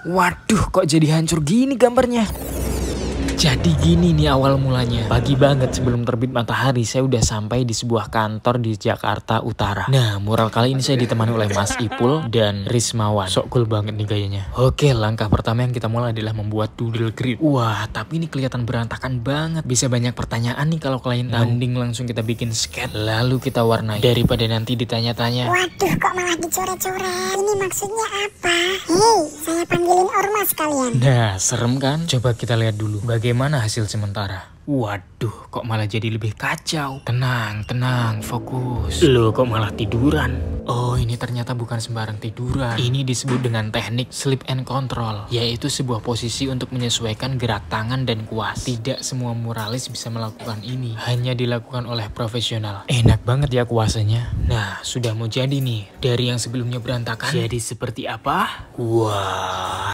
Waduh kok jadi hancur gini gambarnya. Jadi gini nih awal mulanya. Pagi banget sebelum terbit matahari, saya udah sampai di sebuah kantor di Jakarta Utara. Nah, mural kali ini saya ditemani oleh Mas Ipul dan Rismawan. Sok cool banget nih gayanya. Oke, langkah pertama yang kita mulai adalah membuat doodle grid. Wah, tapi ini kelihatan berantakan banget. Bisa banyak pertanyaan nih kalau klien tahu. Mending langsung kita bikin sketch, lalu kita warnai. Daripada nanti ditanya-tanya. Waduh, kok malah dicoret-coret? Ini maksudnya apa? Hei, saya panggilin rumah sekalian. Nah, serem kan? Coba kita lihat dulu bagaimana hasil sementara. Waduh, kok malah jadi lebih kacau. Tenang, tenang, fokus. lo kok malah tiduran? Oh, ini ternyata bukan sembarang tiduran. Ini disebut dengan teknik sleep and control, yaitu sebuah posisi untuk menyesuaikan gerak tangan dan kuas. Tidak semua muralis bisa melakukan ini, hanya dilakukan oleh profesional. Enak banget ya kuasanya. Nah, sudah mau jadi nih. Dari yang sebelumnya berantakan. Jadi seperti apa? Wah,